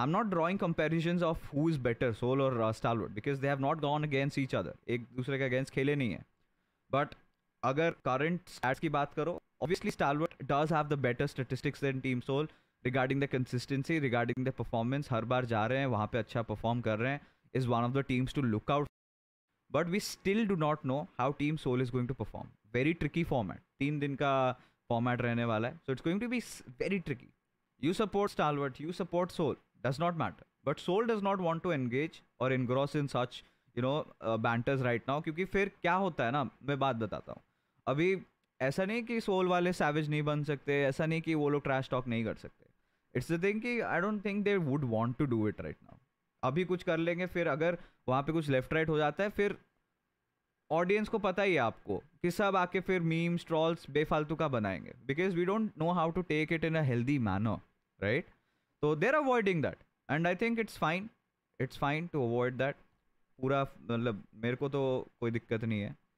I am not drawing comparison of who is better Soul और Stalwart because they have not gone against each other एक दूसरे के against खेले नहीं है बट अगर करंट स्टैट्स की बात करो obviously Stalwart does have the better statistics than team Soul regarding the consistency regarding the performance हर बार जा रहे हैं वहां पर अच्छा परफॉर्म कर रहे हैं is one of the teams to look out but we still do not know how team Soul is going to perform very tricky format तीन दिन का फॉर्मैट रहने वाला है so it's going to be very tricky you support Stalwart you support Soul does not matter but Soul does not want to engage और engross in such you know banters right now क्योंकि फिर क्या होता है ना मैं बात बताता हूँ अभी ऐसा नहीं कि सोल वाले सैवेज नहीं बन सकते ऐसा नहीं कि वो लोग ट्रैश टॉक नहीं कर सकते इट्स द थिंग कि I don't think they would want to do it right now अभी कुछ कर लेंगे फिर अगर वहाँ पे कुछ लेफ्ट राइट हो जाता है फिर ऑडियंस को पता ही है आपको कि सब आके फिर मीम स्ट्रॉल्स बेफालतू का बनाएंगे because we don't know how to take it in a healthy manner right So they're avoiding that. And I think it's fine. It's fine to avoid that. पूरा मतलब मेरे को तो कोई दिक्कत नहीं है